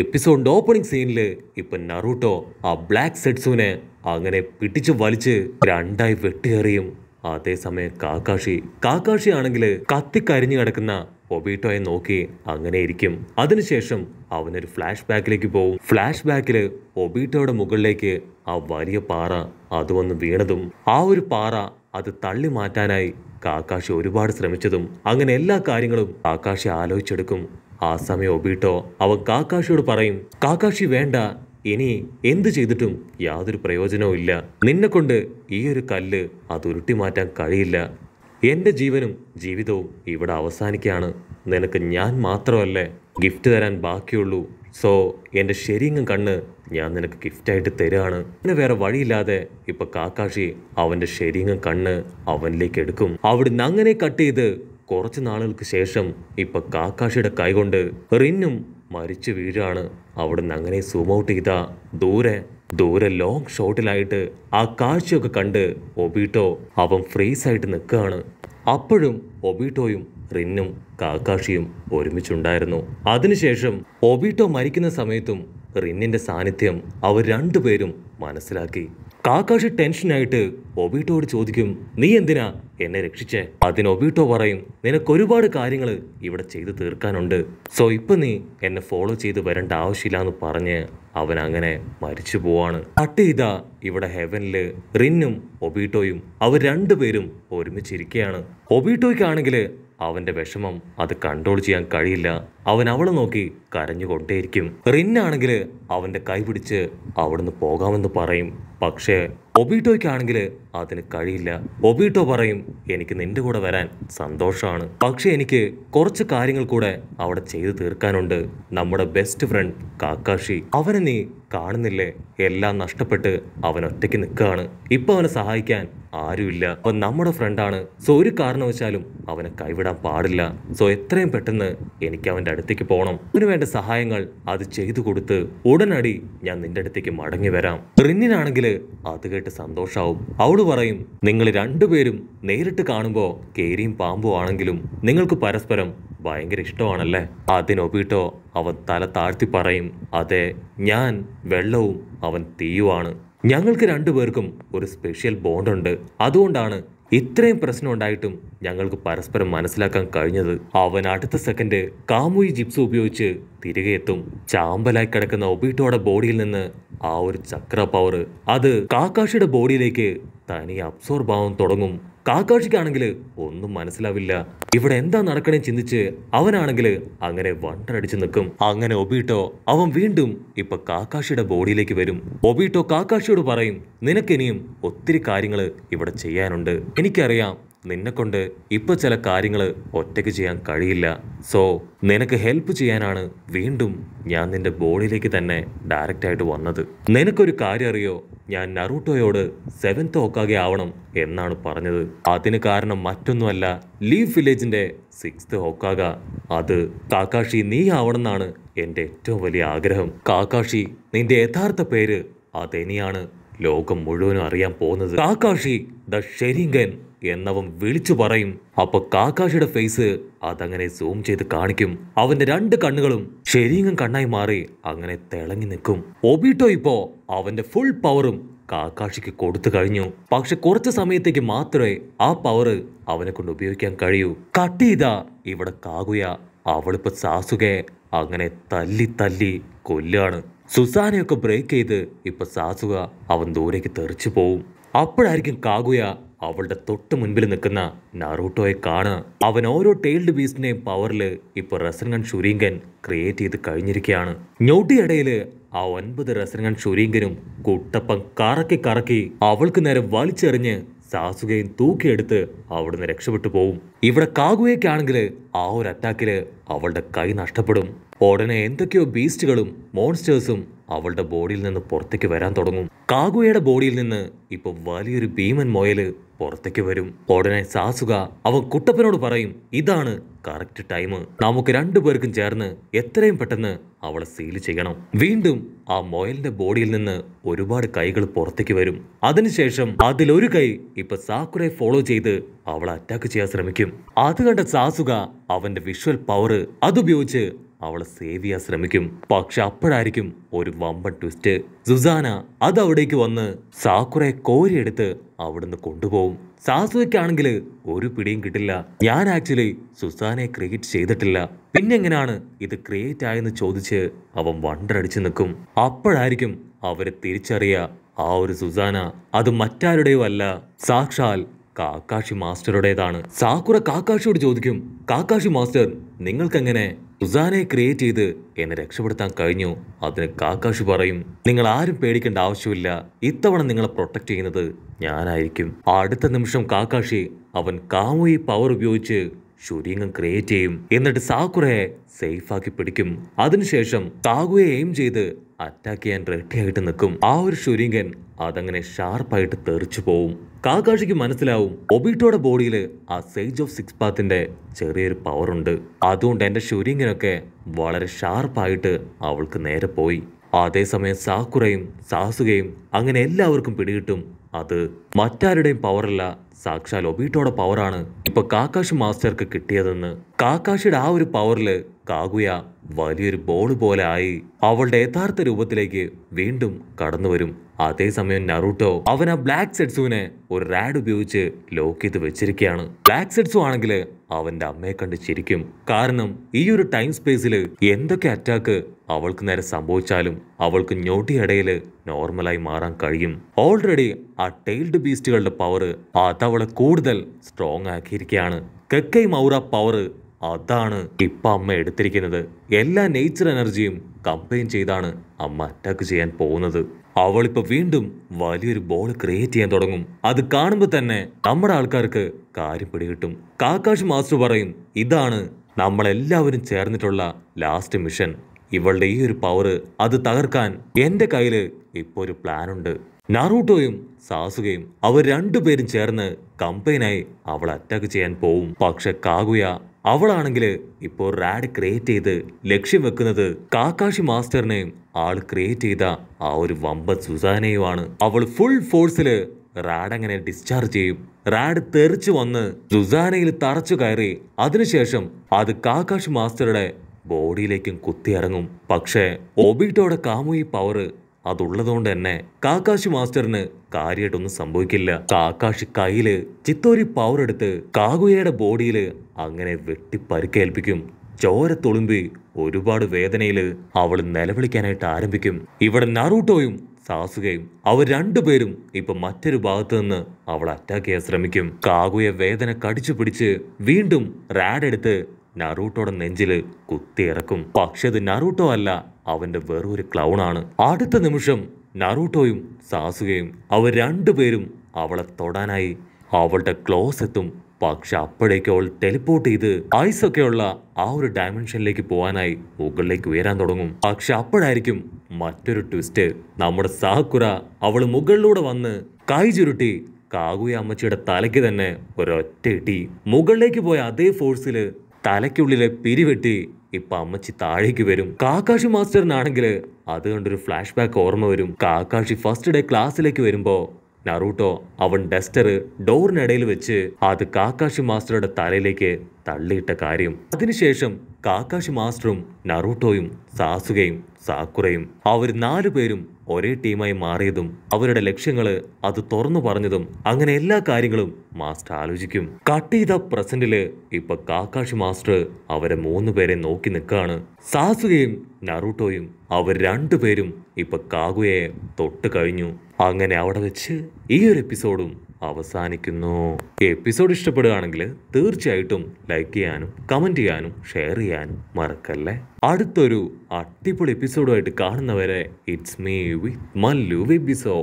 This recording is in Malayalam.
എപ്പിസോഡിന്റെ ഓപ്പണിംഗ് സീനിൽ ഇപ്പൊ നറൂട്ടോ ആ ബ്ലാക്ക് സെറ്റ്സൂനെ അങ്ങനെ പിടിച്ചു വലിച്ച് രണ്ടായി വെട്ടിയേറിയും അതേസമയം കാക്കാഷി കാക്കാഷി ആണെങ്കിൽ കത്തിക്കരിഞ്ഞു കിടക്കുന്ന ഒബീട്ടോയെ നോക്കി അങ്ങനെ ഇരിക്കും അതിനുശേഷം അവനൊരു ഫ്ലാഷ് ബാക്കിലേക്ക് പോവും ഫ്ലാഷ് ബാക്കില് ഒബീട്ടോയുടെ മുകളിലേക്ക് ആ വലിയ പാറ അത് വന്ന് വീണതും ആ ഒരു പാറ അത് തള്ളി മാറ്റാനായി കാക്കാഷി ഒരുപാട് ശ്രമിച്ചതും അങ്ങനെ എല്ലാ കാര്യങ്ങളും കാക്കാഷി ആലോചിച്ചെടുക്കും ആ സമയം ഒബീട്ടോ അവ കാക്കാഷിയോട് പറയും കാക്കാഷി വേണ്ട ഇനി എന്ത് ചെയ്തിട്ടും യാതൊരു പ്രയോജനവും ഇല്ല നിന്നെക്കൊണ്ട് ഈ ഒരു കല്ല് അത് ഉരുട്ടി മാറ്റാൻ കഴിയില്ല എന്റെ ജീവനും ജീവിതവും ഇവിടെ അവസാനിക്കുകയാണ് നിനക്ക് ഞാൻ മാത്രമല്ലേ ഗിഫ്റ്റ് തരാൻ ബാക്കിയുള്ളൂ സോ എന്റെ ശരിയങ്ങും കണ്ണ് ഞാൻ നിനക്ക് ഗിഫ്റ്റായിട്ട് തരുകയാണ് പിന്നെ വേറെ വഴിയില്ലാതെ ഇപ്പൊ കാക്കാഷി അവന്റെ ശരിയങ്ങും കണ്ണ് അവനിലേക്ക് എടുക്കും അവിടുന്ന് അങ്ങനെ കട്ട് ചെയ്ത് കുറച്ച് നാളുകൾക്ക് ശേഷം ഇപ്പം കാക്കാഷിയുടെ കൈകൊണ്ട് റിന്നും മരിച്ചു വീഴാണ് അവിടുന്ന് അങ്ങനെ സൂം ഔട്ട് ചെയ്ത ദൂരെ ദൂരെ ലോങ് ഷോട്ടിലായിട്ട് ആ കാഴ്ചയൊക്കെ കണ്ട് ഒബീട്ടോ അവൻ ഫ്രീസ് ആയിട്ട് നിൽക്കുകയാണ് അപ്പോഴും ഒബീട്ടോയും റിന്നും കാക്കാഷിയും ഒരുമിച്ചുണ്ടായിരുന്നു അതിനുശേഷം ഒബീട്ടോ മരിക്കുന്ന സമയത്തും റിന്നിന്റെ സാന്നിധ്യം അവർ രണ്ടുപേരും മനസ്സിലാക്കി കാക്കാഷി ടെൻഷനായിട്ട് ഒബീട്ടോട് ചോദിക്കും നീ എന്തിനാ എന്നെ രക്ഷിച്ച് അതിന് ഒബീട്ടോ പറയും നിനക്കൊരുപാട് കാര്യങ്ങൾ ഇവിടെ ചെയ്തു തീർക്കാനുണ്ട് സോ ഇപ്പൊ നീ എന്നെ ഫോളോ ചെയ്ത് വരേണ്ട ആവശ്യമില്ല എന്ന് പറഞ്ഞ് അവൻ അങ്ങനെ മരിച്ചു പോവാണ് കട്ട് ഇതാ ഇവിടെ ഹെവനില് റിന്നും ഒബീട്ടോയും അവർ രണ്ടുപേരും ഒരുമിച്ചിരിക്കുകയാണ് ഒബീട്ടോയ്ക്കാണെങ്കിൽ അവന്റെ വിഷമം അത് കൺട്രോൾ ചെയ്യാൻ കഴിയില്ല അവൻ അവളെ നോക്കി കരഞ്ഞുകൊണ്ടേയിരിക്കും റിന്നാണെങ്കിൽ അവന്റെ കൈ പിടിച്ച് അവിടുന്ന് പോകാമെന്ന് പറയും പക്ഷേ ഒബീട്ടോയ്ക്കാണെങ്കിൽ അതിന് കഴിയില്ല ഒബീട്ടോ പറയും എനിക്ക് നിന്റെ കൂടെ വരാൻ സന്തോഷമാണ് പക്ഷേ എനിക്ക് കുറച്ച് കാര്യങ്ങൾ കൂടെ അവിടെ ചെയ്തു തീർക്കാനുണ്ട് നമ്മുടെ ബെസ്റ്റ് ഫ്രണ്ട് കാക്കാഷി അവനെ നീ കാണുന്നില്ലേ എല്ലാം നഷ്ടപ്പെട്ട് അവൻ ഒറ്റയ്ക്ക് നിൽക്കുകയാണ് ഇപ്പൊ അവനെ സഹായിക്കാൻ ആരുമില്ല അവൻ നമ്മുടെ ഫ്രണ്ടാണ് സോ ഒരു കാരണവശാലും അവനെ കൈവിടാൻ പാടില്ല സോ എത്രയും പെട്ടെന്ന് എനിക്ക് അവൻ്റെ അടുത്തേക്ക് പോകണം അവന് വേണ്ട സഹായങ്ങൾ അത് ചെയ്തു കൊടുത്ത് ഉടനടി ഞാൻ നിന്റെ അടുത്തേക്ക് മടങ്ങി വരാം റിന്നിനാണെങ്കിൽ അത് കേട്ട് സന്തോഷാവും അവള് പറയും നിങ്ങൾ രണ്ടുപേരും നേരിട്ട് കാണുമ്പോൾ കേരിയും പാമ്പും ആണെങ്കിലും നിങ്ങൾക്ക് പരസ്പരം ഭയങ്കര ഇഷ്ടമാണല്ലേ അതിനൊപ്പിട്ടോ അവൻ തല താഴ്ത്തി പറയും അതെ ഞാൻ വെള്ളവും അവൻ തീയുമാണ് ഞങ്ങൾക്ക് രണ്ടുപേർക്കും ഒരു സ്പെഷ്യൽ ബോണ്ടുണ്ട് അതുകൊണ്ടാണ് ഇത്രയും പ്രശ്നം ഉണ്ടായിട്ടും ഞങ്ങൾക്ക് പരസ്പരം മനസ്സിലാക്കാൻ കഴിഞ്ഞത് അവൻ അടുത്ത സെക്കൻഡ് കാമുയി ജിപ്സ് ഉപയോഗിച്ച് തിരികെ എത്തും ചാമ്പലായി കിടക്കുന്ന ഒബീട്ടോയുടെ ബോഡിയിൽ നിന്ന് ആ ഒരു ചക്ര പവർ അത് കാക്കാഷിയുടെ ബോഡിയിലേക്ക് തനി അബ്സോർബ് ആവാൻ തുടങ്ങും താക്കാഷിക്കാണെങ്കിൽ ഒന്നും മനസ്സിലാവില്ല ഇവിടെ എന്താ നടക്കണേ ചിന്തിച്ച് അവനാണെങ്കിൽ അങ്ങനെ വണ്ടടിച്ചു നിൽക്കും അങ്ങനെ ഒബീട്ടോ അവൻ വീണ്ടും ഇപ്പൊ കാക്കാഷിയുടെ ബോഡിയിലേക്ക് വരും ഒബീട്ടോ കാക്കാഷിയോട് പറയും നിനക്കിനിയും ഒത്തിരി കാര്യങ്ങൾ ഇവിടെ ചെയ്യാനുണ്ട് എനിക്കറിയാം നിന്നെക്കൊണ്ട് ഇപ്പോൾ ചില കാര്യങ്ങൾ ഒറ്റയ്ക്ക് ചെയ്യാൻ കഴിയില്ല സോ നിനക്ക് ഹെൽപ്പ് ചെയ്യാനാണ് വീണ്ടും ഞാൻ നിന്റെ ബോഡിയിലേക്ക് തന്നെ ഡയറക്റ്റ് ആയിട്ട് വന്നത് നിനക്കൊരു കാര്യം അറിയോ ഞാൻ നറൂട്ടോയോട് സെവൻത്ത് ഒക്കാകെ ആവണം എന്നാണ് പറഞ്ഞത് അതിന് കാരണം മറ്റൊന്നുമല്ല ലീവ് വില്ലേജിന്റെ സിക്സ്ത് ഒക്കാക അത് കാക്കാഷി നീ ആവണമെന്നാണ് എൻ്റെ ഏറ്റവും വലിയ ആഗ്രഹം കാക്കാഷി നിന്റെ യഥാർത്ഥ പേര് അതെനിയാണ് ലോകം മുഴുവനും അറിയാൻ പോകുന്നത് കാക്കാഷി ദ ഷെരിങ്കൻ എന്നവൻ വിളിച്ചു പറയും അപ്പൊ കാക്കാശിയുടെ ഫേസ് അതങ്ങനെ സൂം ചെയ്ത് കാണിക്കും അവന്റെ രണ്ട് കണ്ണുകളും ശരിയങ്ങും കണ്ണായി മാറി അങ്ങനെ തിളങ്ങി നിൽക്കും ഒബിട്ടോ ഇപ്പോ അവന്റെ ഫുൾ പവറും കാക്കാഷിക്ക് കൊടുത്തു കഴിഞ്ഞു പക്ഷെ കുറച്ച് സമയത്തേക്ക് മാത്രമേ ആ പവർ അവനെ കൊണ്ട് ഉപയോഗിക്കാൻ കഴിയൂ കട്ട് ചെയ്താ ഇവിടെ കാകുയ അവളിപ്പോ സാസുകയെ അങ്ങനെ തല്ലി തല്ലി കൊല്ലാണ് സുസാനയൊക്കെ ബ്രേക്ക് ചെയ്ത് ഇപ്പൊ സാസുക അവൻ ദൂരേക്ക് തെറിച്ചു പോവും അപ്പോഴായിരിക്കും കാകുയ അവളുടെ തൊട്ട് മുൻപിൽ നിൽക്കുന്ന നാറൂട്ടോയെ കാണുക അവൻ ഓരോ ടൈൽഡ് ബീസ്റ്റിനെയും പവറിൽ ഇപ്പോൾ റസൻഗൺ ഷുരീങ്കൻ ക്രിയേറ്റ് ചെയ്ത് കഴിഞ്ഞിരിക്കുകയാണ് ഞൊട്ടിയിടയിൽ ആ ഒൻപത് റസൻഗൺ ഷുരീങ്കനും കുട്ടപ്പം കറക്കി കറക്കി അവൾക്ക് നേരെ വലിച്ചെറിഞ്ഞ് സാസുകയും തൂക്കിയെടുത്ത് അവിടുന്ന് രക്ഷപ്പെട്ടു പോവും ഇവിടെ കാഗുവയ്ക്കാണെങ്കിൽ ആ ഒരു അറ്റാക്കിൽ അവളുടെ കൈ നഷ്ടപ്പെടും ഉടനെ എന്തൊക്കെയോ ബീസ്റ്റുകളും മോൺസ്റ്റേഴ്സും അവളുടെ ബോഡിയിൽ നിന്ന് പുറത്തേക്ക് വരാൻ തുടങ്ങും കാഗുവയുടെ ബോഡിയിൽ നിന്ന് ഇപ്പോൾ വലിയൊരു ഭീമൻ മുയൽ പുറത്തേക്ക് വരും ഉടനെ സാസുക അവൻ കുട്ടപ്പനോട് പറയും ഇതാണ് കറക്റ്റ് ടൈം നമുക്ക് രണ്ടുപേർക്കും ചേർന്ന് എത്രയും പെട്ടെന്ന് അവളെ സീൽ ചെയ്യണം വീണ്ടും ആ മൊയലിന്റെ ബോഡിയിൽ നിന്ന് ഒരുപാട് കൈകൾ പുറത്തേക്ക് വരും അതിനുശേഷം അതിലൊരു കൈ ഇപ്പൊ സാക്കുറെ ഫോളോ ചെയ്ത് അവളെ അറ്റാക്ക് ചെയ്യാൻ ശ്രമിക്കും അത് കണ്ട സാസുക അവന്റെ വിഷ്വൽ പവർ അതുപയോഗിച്ച് അവളെ സേവ് ചെയ്യാൻ ശ്രമിക്കും പക്ഷെ അപ്പോഴായിരിക്കും ഒരു വമ്പൻ ട്വിസ്റ്റ് സുസാന അത് അവിടേക്ക് വന്ന് സാക്കുറെ കോരിയെടുത്ത് അവിടുന്ന് കൊണ്ടുപോകും സാസുവയ്ക്കാണെങ്കിൽ ഒരു പിടിയും കിട്ടില്ല ഞാൻ ആക്ച്വലി സുസാനെ ക്രിയേറ്റ് ചെയ്തിട്ടില്ല പിന്നെ എങ്ങനെയാണ് ഇത് ക്രിയേറ്റ് ആയെന്ന് ചോദിച്ച് അവൻ വണ്ടടിച്ച് നിൽക്കും അപ്പോഴായിരിക്കും അവരെ തിരിച്ചറിയുക ആ ഒരു സുസാന അത് മറ്റാരുടെയോ അല്ല സാക്ഷാൽ കാക്കാഷി മാസ്റ്ററുടേതാണ് സാക്കുറ കാക്കാഷിയോട് ചോദിക്കും കാക്കാഷി മാസ്റ്റർ നിങ്ങൾക്കെങ്ങനെ സുസാനെ ക്രിയേറ്റ് ചെയ്ത് എന്നെ രക്ഷപ്പെടുത്താൻ കഴിഞ്ഞു അതിന് കാക്കാഷി പറയും നിങ്ങൾ ആരും പേടിക്കേണ്ട ആവശ്യമില്ല ഇത്തവണ നിങ്ങളെ പ്രൊട്ടക്റ്റ് ചെയ്യുന്നത് ഞാനായിരിക്കും അടുത്ത നിമിഷം കാക്കാഷി അവൻ കാമുയി പവർ ഉപയോഗിച്ച് ശുരീങ്ങം ക്രിയേറ്റ് ചെയ്യും എന്നിട്ട് സാക്കുറയെ സേഫാക്കി പിടിക്കും അതിനുശേഷം കാഗുയെ എയിം ചെയ്ത് അറ്റാക്ക് ചെയ്യാൻ റെഡിയായിട്ട് നിൽക്കും ആ ഒരു ശുരീങ്കൻ അതങ്ങനെ ഷാർപ്പായിട്ട് തെറിച്ചു പോവും കാക്കാഷിക്ക് മനസ്സിലാവും ഒബിട്ടോടെ ബോഡിയിൽ ആ സേജ് ഓഫ് സിക്സ് പാത്തിന്റെ ചെറിയൊരു പവറുണ്ട് അതുകൊണ്ട് എന്റെ ഷുരിങ്ങിനൊക്കെ വളരെ ഷാർപ്പായിട്ട് അവൾക്ക് നേരെ പോയി അതേസമയം സാക്കുറയും സാസുകയും അങ്ങനെ എല്ലാവർക്കും പിടികിട്ടും അത് മറ്റാരുടെയും പവറല്ല സാക്ഷാൽ ഒബിട്ടോടെ പവറാണ് ഇപ്പൊ കാക്കാഷ് മാസ്റ്റർക്ക് കിട്ടിയതെന്ന് കാക്കാഷിയുടെ ആ ഒരു പവറില് കാഗുയ വലിയൊരു ബോൾ പോലെ ആയി അവളുടെ യഥാർത്ഥ രൂപത്തിലേക്ക് വീണ്ടും കടന്നു വരും അതേസമയം നറൂട്ടോ അവൻ ആ ബ്ലാക്ക് സെഡ്സുവിനെ ഒരു റാഡ് ഉപയോഗിച്ച് ലോക്ക് ചെയ്ത് വെച്ചിരിക്കുകയാണ് ബ്ലാക്ക് സെഡ്സു ആണെങ്കിൽ അവന്റെ അമ്മയെ കണ്ട് ചിരിക്കും കാരണം ഈ ഒരു ടൈം സ്പേസിൽ എന്തൊക്കെ അറ്റാക്ക് അവൾക്ക് നേരെ സംഭവിച്ചാലും അവൾക്ക് ഞൊടിയിടയിൽ നോർമലായി മാറാൻ കഴിയും ഓൾറെഡി ആ ടൈൽഡ് ബീസ്റ്റുകളുടെ പവർ അതവളെ കൂടുതൽ സ്ട്രോങ് ആക്കിയിരിക്കുകയാണ് കെക്കൈ മൗറ പവർ അതാണ് ഇപ്പം അമ്മ എടുത്തിരിക്കുന്നത് എല്ലാ നേച്ചർ എനർജിയും കമ്പൈൻ ചെയ്താണ് അമ്മ അറ്റാക്ക് ചെയ്യാൻ പോകുന്നത് അവളിപ്പോൾ വീണ്ടും വലിയൊരു ബോൾ ക്രിയേറ്റ് ചെയ്യാൻ തുടങ്ങും അത് കാണുമ്പോൾ തന്നെ നമ്മുടെ ആൾക്കാർക്ക് കാര്യം പിടികിട്ടും കാക്കാഷ് മാസ്റ്റർ പറയും ഇതാണ് നമ്മളെല്ലാവരും ചേർന്നിട്ടുള്ള ലാസ്റ്റ് മിഷൻ ഇവളുടെ ഈ ഒരു പവർ അത് തകർക്കാൻ എൻ്റെ കയ്യിൽ ഇപ്പോൾ ഒരു പ്ലാനുണ്ട് നാറൂട്ടോയും സാസുകയും അവർ രണ്ടുപേരും ചേർന്ന് കമ്പൈനായി അവളെ അറ്റാക്ക് ചെയ്യാൻ പോവും പക്ഷെ കാഗുയ അവളാണെങ്കിൽ ഇപ്പോൾ റാഡ് ക്രിയേറ്റ് ചെയ്ത് ലക്ഷ്യം വെക്കുന്നത് കാക്കാഷി മാസ്റ്ററിനെയും ആൾ ക്രിയേറ്റ് ചെയ്ത ആ ഒരു വമ്പ സുസാനെയുമാണ് അവൾ ഫുൾ ഫോഴ്സിൽ റാഡ് അങ്ങനെ ഡിസ്ചാർജ് ചെയ്യും റാഡ് തെറിച്ചു വന്ന് സുസാനയിൽ തറച്ചു കയറി അതിനുശേഷം അത് കാക്കാഷ് മാസ്റ്ററുടെ ബോഡിയിലേക്കും കുത്തിയിറങ്ങും പക്ഷേ ഒബിട്ടോടെ കാമുയി പവർ അതുള്ളതുകൊണ്ട് തന്നെ കാക്കാശി മാസ്റ്ററിന് കാര്യമായിട്ടൊന്നും സംഭവിക്കില്ല കാക്കാശി കയ്യില് ചിത്തോരി പവർ എടുത്ത് കാകുയയുടെ ബോഡിയിൽ അങ്ങനെ വെട്ടി പരുക്കേൽപ്പിക്കും ചോര തുളുമ്പി ഒരുപാട് വേദനയിൽ അവൾ നിലവിളിക്കാനായിട്ട് ആരംഭിക്കും ഇവിടെ നറൂട്ടോയും സാസുകയും അവർ രണ്ടുപേരും ഇപ്പൊ മറ്റൊരു ഭാഗത്ത് നിന്ന് അവൾ അറ്റാക്ക് ചെയ്യാൻ ശ്രമിക്കും കാകുയ വേദന കടിച്ചു പിടിച്ച് വീണ്ടും റാഡ് എടുത്ത് നറൂട്ടോടെ നെഞ്ചിൽ കുത്തിയിറക്കും പക്ഷെ അത് നറൂട്ടോ അല്ല അവൻ്റെ വെറൊരു ക്ലൗണാണ് അടുത്ത നിമിഷം നറൂട്ടോയും സാസുകയും അവർ രണ്ടുപേരും അവളെ തൊടാനായി അവളുടെ ക്ലോസ് എത്തും പക്ഷെ അപ്പോഴേക്ക് അവൾ ടെലിപ്പോർട്ട് ചെയ്ത് ഐസൊക്കെയുള്ള ആ ഒരു ഡയമെൻഷനിലേക്ക് പോകാനായി മുകളിലേക്ക് ഉയരാൻ തുടങ്ങും പക്ഷെ അപ്പോഴായിരിക്കും മറ്റൊരു ട്വിസ്റ്റ് നമ്മുടെ സാഹുറ അവൾ മുകളിലൂടെ വന്ന് കൈ ചുരുട്ടി കാഗുയ അമ്മച്ചിയുടെ തലയ്ക്ക് തന്നെ ഒരൊറ്റ ഇട്ടി മുകളിലേക്ക് പോയ അതേ ഫോഴ്സിൽ തലയ്ക്കുള്ളിലെ പിരിവെട്ടി ഇപ്പം അമ്മച്ചി താഴേക്ക് വരും കാക്കാഷി മാസ്റ്ററിനാണെങ്കിൽ അത് കണ്ടൊരു ഫ്ലാഷ് ബാക്ക് ഓർമ്മ വരും കാക്കാഷി ഫസ്റ്റ് ഡേ ക്ലാസ്സിലേക്ക് വരുമ്പോ നറൂട്ടോ അവൻ ഡസ്റ്റർ ഡോറിനിടയിൽ വെച്ച് അത് കാക്കാഷി മാസ്റ്ററുടെ തലയിലേക്ക് തള്ളിയിട്ട കാര്യം അതിനുശേഷം കാക്കാഷി മാസ്റ്ററും നറൂട്ടോയും സാസുകയും സാക്കുറയും അവർ നാലുപേരും ഒരേ ടീമായി മാറിയതും അവരുടെ ലക്ഷ്യങ്ങൾ അത് തുറന്നു പറഞ്ഞതും അങ്ങനെ എല്ലാ കാര്യങ്ങളും മാസ്റ്റർ ആലോചിക്കും കട്ട് ചെയ്ത പ്രസന്റില് ഇപ്പൊ കാക്കാഷ് മാസ്റ്റർ അവരെ മൂന്ന് പേരെ നോക്കി നിൽക്കുകയാണ് സാസുകയും നറൂട്ടോയും അവർ രണ്ടുപേരും ഇപ്പൊ കാകുയെ തൊട്ട് കഴിഞ്ഞു അങ്ങനെ അവിടെ വെച്ച് ഈ ഒരു എപ്പിസോഡും അവസാനിക്കുന്നു എപ്പിസോഡ് ഇഷ്ടപ്പെടുകയാണെങ്കിൽ തീർച്ചയായിട്ടും ലൈക്ക് ചെയ്യാനും കമൻറ്റ് ചെയ്യാനും ഷെയർ ചെയ്യാനും മറക്കല്ലേ അടുത്തൊരു അടിപൊളി എപ്പിസോഡുമായിട്ട് കാണുന്നവരെ ഇറ്റ്സ് മീ വിത്ത് മല്ലു വെബിസോ